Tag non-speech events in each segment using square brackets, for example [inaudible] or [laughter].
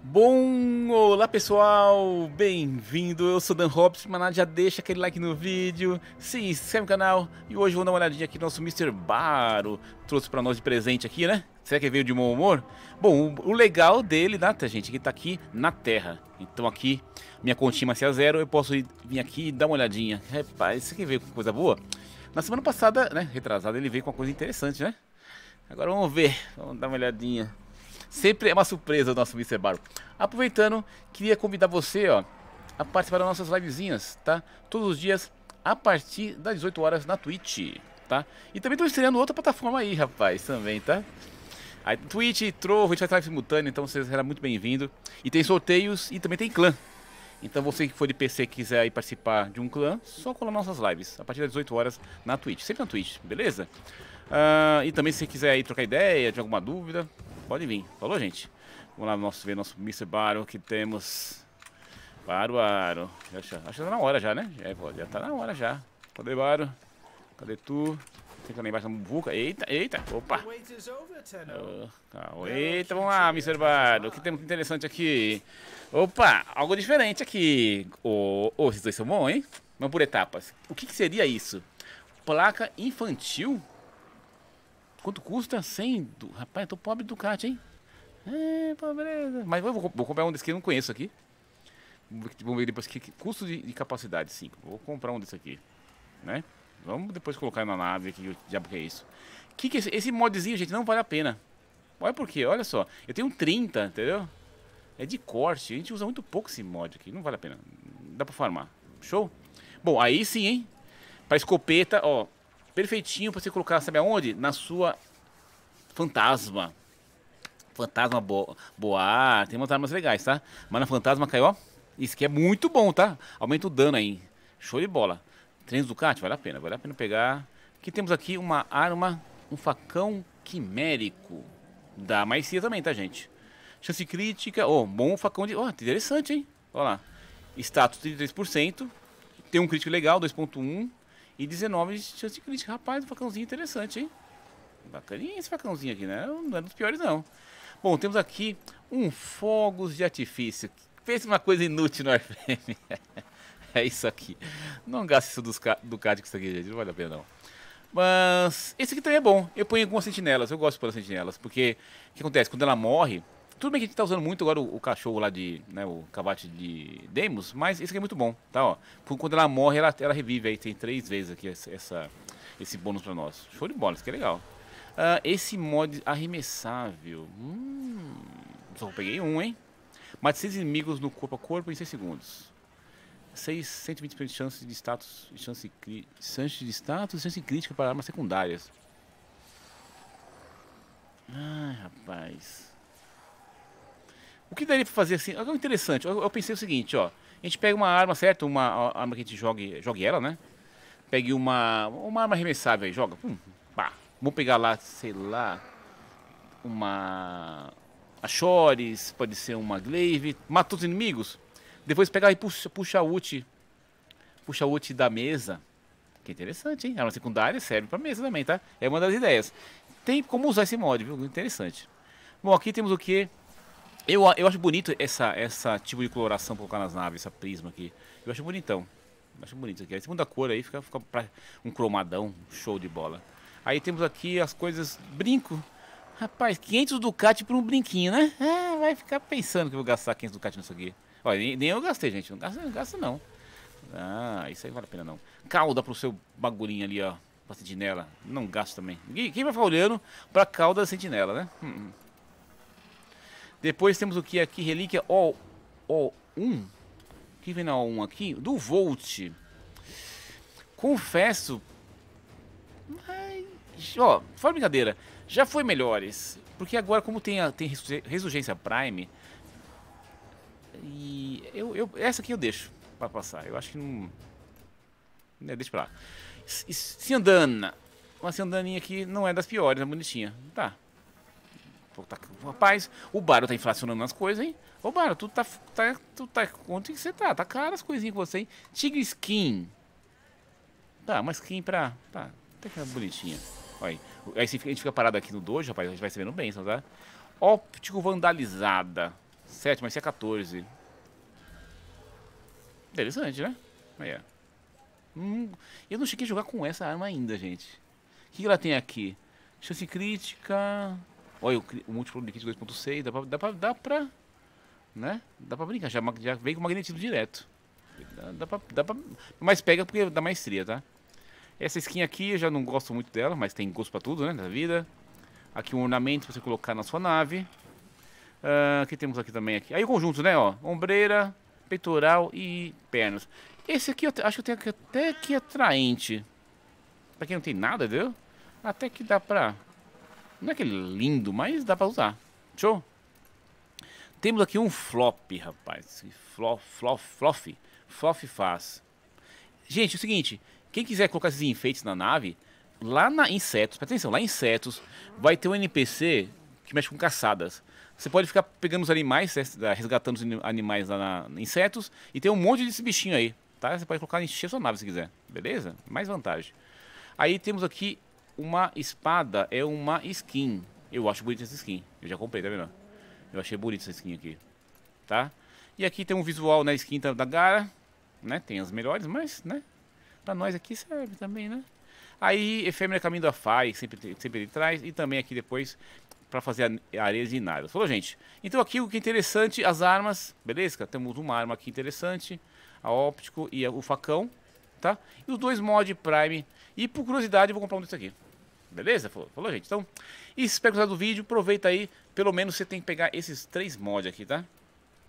Bom, olá pessoal, bem-vindo, eu sou Dan Hobbs, mas já deixa aquele like no vídeo, se inscreve no canal e hoje vou dar uma olhadinha aqui no nosso Mr. Baro, trouxe para nós de presente aqui, né? Será que veio de bom humor? Bom, o legal dele, né, gente, é que tá aqui na Terra, então aqui minha continha se a zero, eu posso vir aqui e dar uma olhadinha, rapaz, isso quer veio com coisa boa? Na semana passada, né, retrasada, ele veio com uma coisa interessante, né? Agora vamos ver, vamos dar uma olhadinha. Sempre é uma surpresa o nosso Mr. Barba. Aproveitando, queria convidar você, ó, a participar das nossas livezinhas, tá? Todos os dias a partir das 18 horas na Twitch, tá? E também estou estreando outra plataforma aí, rapaz, também, tá? Aí, Twitch, Trovo, a gente faz live simultânea, então você será muito bem-vindo. E tem sorteios e também tem clã. Então você que for de PC e quiser aí participar de um clã, só colar nossas lives, a partir das 18 horas na Twitch. Sempre na Twitch, beleza? Uh, e também se você quiser aí trocar ideia, de alguma dúvida, Pode vir. Falou, gente? Vamos lá nosso, ver nosso Mr. Baro que temos. Baro, Aro. Acho, acho que tá na hora já, né? Já, é, já tá na hora já. Cadê Baro? Cadê tu? Tem que lá embaixo da muvuca. Eita, eita. Opa. Oh, eita, vamos lá, Mr. Baro. O que temos interessante aqui? Opa, algo diferente aqui. Oh, oh, esses dois são bons, hein? Vamos por etapas. O que, que seria isso? Placa infantil? Quanto custa? 100? Do... Rapaz, eu tô pobre do Ducati, hein? É, pobreza. Mas eu vou, vou comprar um desse que eu não conheço aqui. Vamos ver depois que, que custo de, de, capacidade 5. Vou comprar um desse aqui, né? Vamos depois colocar na nave aqui, já porque é isso. Que que é esse, esse modzinho, gente, não vale a pena. Olha por quê, olha só. Eu tenho 30, entendeu? É de corte, a gente usa muito pouco esse mod aqui, não vale a pena. Dá pra farmar. Show? Bom, aí sim, hein? Pra escopeta, ó, Perfeitinho pra você colocar, sabe aonde? Na sua fantasma. Fantasma bo Tem umas armas legais, tá? Mas na fantasma caiu, ó. Isso aqui é muito bom, tá? Aumenta o dano aí. Show de bola. Trens Ducati, vale a pena, vale a pena pegar. Aqui temos aqui uma arma, um facão quimérico. Da Maicia também, tá, gente? Chance crítica. Ó, oh, bom facão de. Ó, oh, interessante, hein? Olha lá. Status 33%. Tem um crítico legal, 2.1. E 19 de chance de crítica. Rapaz, um facãozinho interessante, hein? Bacaninha esse facãozinho aqui, né? Não é dos piores, não. Bom, temos aqui um Fogos de Artifício. Fez uma coisa inútil no FM. [laughs] é isso aqui. Não gaste isso dos, do CAD com isso aqui, gente. Não vale a pena, não. Mas esse aqui também é bom. Eu ponho algumas sentinelas. Eu gosto de pôr as sentinelas. Porque o que acontece? Quando ela morre, tudo bem que a gente tá usando muito agora o, o cachorro lá de. Né, o cavate de Demos, mas esse aqui é muito bom, tá? Ó. Porque quando ela morre, ela, ela revive aí. Tem três vezes aqui essa, esse bônus pra nós. Show de bola, isso aqui é legal. Uh, esse mod arremessável. Hum, só peguei um, hein? Mate seis inimigos no corpo a corpo em 6 segundos. 6, 120% de chance de status, chance, chance de status, chance crítica para armas secundárias. Ai, rapaz. O que daria para fazer assim? Algo interessante. Eu, eu, pensei o seguinte, ó. A gente pega uma arma, certo? Uma arma que a gente jogue, jogue ela, né? Pegue uma, uma arma arremessável aí, joga. Pum. pá. Vou pegar lá, sei lá, uma a Chores pode ser uma Glaive. Mata os inimigos. Depois pegar e puxa, puxa a ult. Puxa a ult da mesa. Que interessante, hein? Arma é secundária serve pra mesa também, tá? É uma das ideias. Tem como usar esse mod, viu? Interessante. Bom, aqui temos o que? Eu, eu acho bonito essa, essa tipo de coloração pra colocar nas naves, essa prisma aqui. Eu acho bonitão. Eu acho bonito isso aqui. A segunda cor aí fica, fica um cromadão, show de bola. Aí temos aqui as coisas... Brinco. Rapaz, 500 Ducati por um brinquinho, né? Ah, vai ficar pensando que eu vou gastar 500 Ducati nisso aqui. Olha, nem, nem eu gastei, gente. Não gasta, não não. Ah, isso aí vale a pena, não. Calda pro seu bagulhinho ali, ó. Pra sentinela. Não gasta também. Quem vai ficar olhando pra calda da sentinela, né? Hum. hum. Depois temos o que aqui? Relíquia O, O1. O que vem na O1 aqui? Do Volt. Confesso. ó, fora brincadeira. Já foi melhores. Porque agora, como tem, a, tem Ressurgência Prime. E eu, eu, essa aqui eu deixo pra passar. Eu acho que não. é deixa pra lá. Sindana. Uma Sindaninha aqui não é das piores, é bonitinha. Tá, tá, rapaz, o Baro tá inflacionando as coisas, hein? Ô, Baro, tu tá, tá, tu tá. Onde que você tá? Tá caro as coisinhas com você, hein? Tigre skin. Tá, uma skin pra. Tá, até que é bonitinha. Olha aí. aí a gente fica parado aqui no dojo, rapaz. A gente vai se vendo bem, tá? Óptico vandalizada. 7, mas se é 14. Interessante, né? Aí é. Hum, eu não cheguei a jogar com essa arma ainda, gente. O que ela tem aqui? Chance crítica. Olha, o, múltiplo de 2.6, dá pra, dá, pra, dá pra... Né? Dá pra brincar, já, já vem com magnetismo direto. Dá, dá, pra, dá pra... Mas pega porque dá maestria, tá? Essa skin aqui eu já não gosto muito dela, mas tem gosto pra tudo, né? Da vida. Aqui um ornamento pra você colocar na sua nave. Uh, que temos aqui também aqui. Aí o conjunto, né? Ó, ombreira, peitoral e pernas. Esse aqui eu acho que eu tenho até que atraente. Pra quem não tem nada, viu? Até que dá pra não é aquele lindo, mas dá pra usar. Show? Temos aqui um flop, rapaz. Flop, flop, flop. Flop faz. Gente, é o seguinte. Quem quiser colocar esses enfeites na nave, lá na Insetos, presta atenção, lá em Insetos, vai ter um NPC que mexe com caçadas. Você pode ficar pegando os animais, eh, resgatando os animais lá na Insetos, e tem um monte desse bichinho aí, tá? Você pode colocar encher sua nave se quiser, beleza? Mais vantagem. Aí temos aqui uma espada é uma skin. Eu acho bonita essa skin. Eu já comprei, tá vendo? Eu achei bonita essa skin aqui. Tá? E aqui tem um visual na né, skin da Gara. Né? Tem as melhores, mas, né? Pra nós aqui serve também, né? Aí, efêmera é caminho da FAI, sempre, sempre ele traz. E também aqui depois, para fazer areias e nada. Falou, gente. Então aqui o que é interessante, as armas. Beleza? Temos uma arma aqui interessante. A óptico e o facão. Tá? E os dois mod Prime. E por curiosidade, eu vou comprar um desses aqui. Beleza? Falou, falou gente. Então, e se espero gostar do vídeo. Aproveita aí. Pelo menos você tem que pegar esses três mods aqui, tá?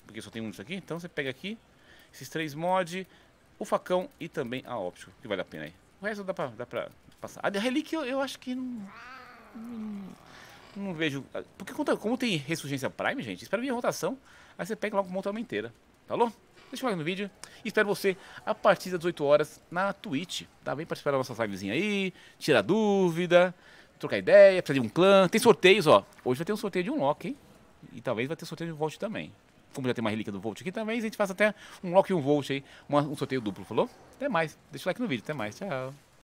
Porque só tem um disso aqui. Então você pega aqui esses três mods, o facão e também a óptica, que vale a pena aí. O resto dá pra, dá pra passar. A relíquia eu, eu, acho que não, não, não... vejo... Porque como tem Ressurgência Prime, gente, espera vir a rotação, aí você pega logo monta uma inteira. Falou? Deixa o like no vídeo e espero você a partir das 18 horas na Twitch, tá? Vem participar da nossa livezinha aí, tirar dúvida, trocar ideia, precisa de um clã. Tem sorteios, ó. Hoje vai ter um sorteio de um lock, hein? E talvez vai ter sorteio de um Volt também. Como já tem uma relíquia do Volt aqui, talvez a gente faça até um lock e um Volt aí, um sorteio duplo, falou? Até mais. Deixa o like no vídeo, até mais. Tchau.